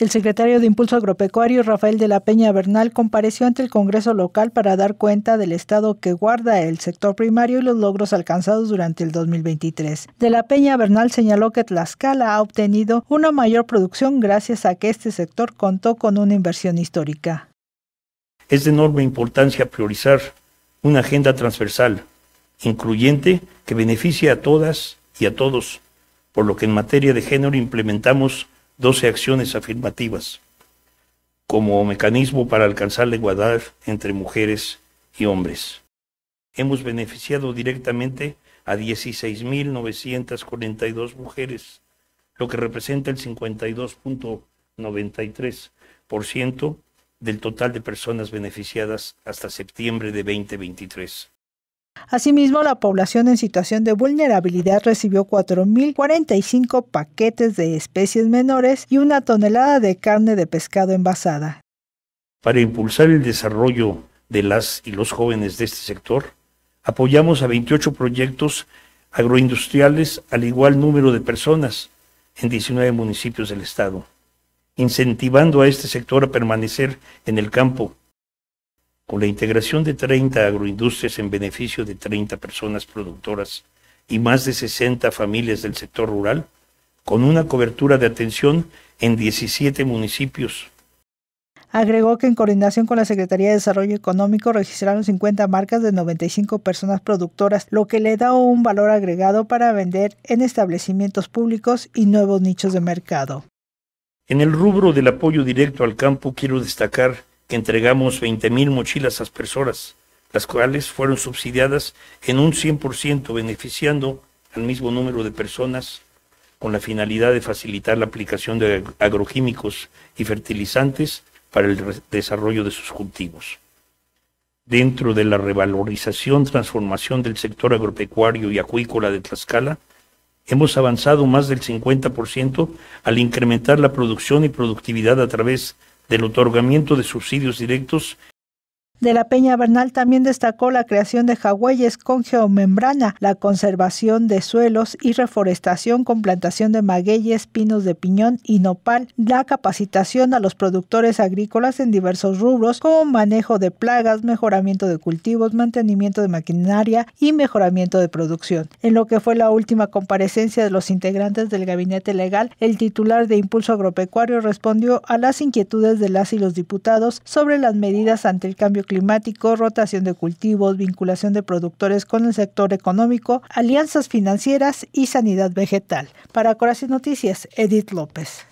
El secretario de Impulso Agropecuario, Rafael de la Peña Bernal, compareció ante el Congreso local para dar cuenta del estado que guarda el sector primario y los logros alcanzados durante el 2023. De la Peña Bernal señaló que Tlaxcala ha obtenido una mayor producción gracias a que este sector contó con una inversión histórica. Es de enorme importancia priorizar una agenda transversal, incluyente, que beneficie a todas y a todos, por lo que en materia de género implementamos 12 acciones afirmativas como mecanismo para alcanzar la igualdad entre mujeres y hombres. Hemos beneficiado directamente a 16.942 mujeres, lo que representa el 52.93% del total de personas beneficiadas hasta septiembre de 2023. Asimismo, la población en situación de vulnerabilidad recibió 4.045 paquetes de especies menores y una tonelada de carne de pescado envasada. Para impulsar el desarrollo de las y los jóvenes de este sector, apoyamos a 28 proyectos agroindustriales al igual número de personas en 19 municipios del estado, incentivando a este sector a permanecer en el campo con la integración de 30 agroindustrias en beneficio de 30 personas productoras y más de 60 familias del sector rural, con una cobertura de atención en 17 municipios. Agregó que en coordinación con la Secretaría de Desarrollo Económico registraron 50 marcas de 95 personas productoras, lo que le da un valor agregado para vender en establecimientos públicos y nuevos nichos de mercado. En el rubro del apoyo directo al campo quiero destacar que entregamos 20.000 mochilas a las personas, las cuales fueron subsidiadas en un 100%, beneficiando al mismo número de personas con la finalidad de facilitar la aplicación de agroquímicos y fertilizantes para el desarrollo de sus cultivos. Dentro de la revalorización, transformación del sector agropecuario y acuícola de Tlaxcala, hemos avanzado más del 50% al incrementar la producción y productividad a través del otorgamiento de subsidios directos de la Peña Bernal también destacó la creación de jagüeyes con geomembrana, la conservación de suelos y reforestación con plantación de magueyes, pinos de piñón y nopal, la capacitación a los productores agrícolas en diversos rubros como manejo de plagas, mejoramiento de cultivos, mantenimiento de maquinaria y mejoramiento de producción. En lo que fue la última comparecencia de los integrantes del gabinete legal, el titular de Impulso Agropecuario respondió a las inquietudes de las y los diputados sobre las medidas ante el cambio climático climático, rotación de cultivos, vinculación de productores con el sector económico, alianzas financieras y sanidad vegetal. Para Corazón Noticias, Edith López.